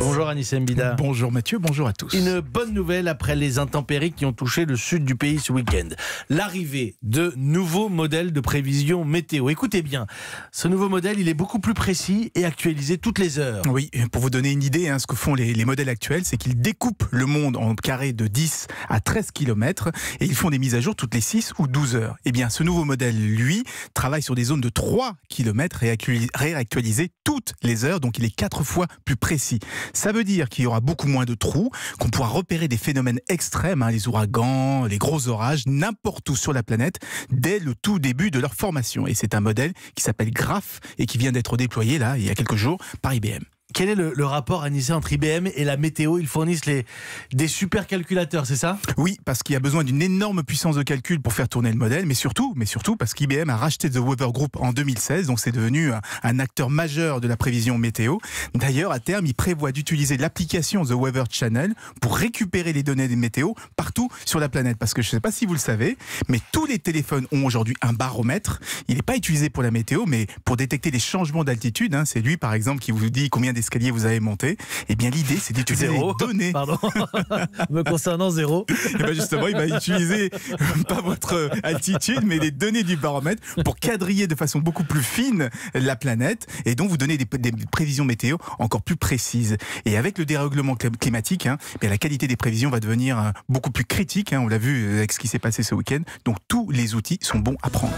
Bonjour Anissa Mbida. Bonjour Mathieu, bonjour à tous. Une bonne nouvelle après les intempéries qui ont touché le sud du pays ce week-end. L'arrivée de nouveaux modèles de prévision météo. Écoutez bien, ce nouveau modèle, il est beaucoup plus précis et actualisé toutes les heures. Oui, pour vous donner une idée, hein, ce que font les, les modèles actuels, c'est qu'ils découpent le monde en carrés de 10 à 13 km et ils font des mises à jour toutes les 6 ou 12 heures. Eh bien, ce nouveau modèle, lui, travaille sur des zones de 3 km et réactualisé toutes les heures, donc il est 4 fois plus précis. Ça veut dire qu'il y aura beaucoup moins de trous, qu'on pourra repérer des phénomènes extrêmes, hein, les ouragans, les gros orages, n'importe où sur la planète, dès le tout début de leur formation. Et c'est un modèle qui s'appelle Graph et qui vient d'être déployé là, il y a quelques jours, par IBM quel est le, rapport rapport, Anissa, entre IBM et la météo Ils fournissent les, des calculateurs, c'est ça Oui, parce qu'il y a besoin d'une énorme puissance de calcul pour faire tourner le modèle, mais surtout, mais surtout parce qu'IBM a racheté The Weather Group en 2016, donc c'est devenu un, acteur majeur de la prévision météo. D'ailleurs, à terme, il prévoit d'utiliser l'application The Weather Channel pour récupérer les données des météos partout sur la planète. Parce que je ne sais pas si vous le savez, mais tous les téléphones ont aujourd'hui un baromètre. Il n'est pas utilisé pour la météo, mais pour détecter les changements d'altitude. Hein. C'est lui, par exemple, qui vous dit combien des vous avez monté, et eh bien l'idée c'est d'utiliser les données. Pardon. Me concernant zéro. Et eh ben justement, il va utiliser euh, pas votre euh, altitude, mais les données du baromètre pour quadriller de façon beaucoup plus fine la planète et donc vous donner des, prévisions météo encore plus précises. Et avec le dérèglement climatique, hein, eh la qualité des prévisions va devenir euh, beaucoup plus critique. Hein. on l'a vu avec ce qui s'est passé ce week-end. Donc tous les outils sont bons à prendre.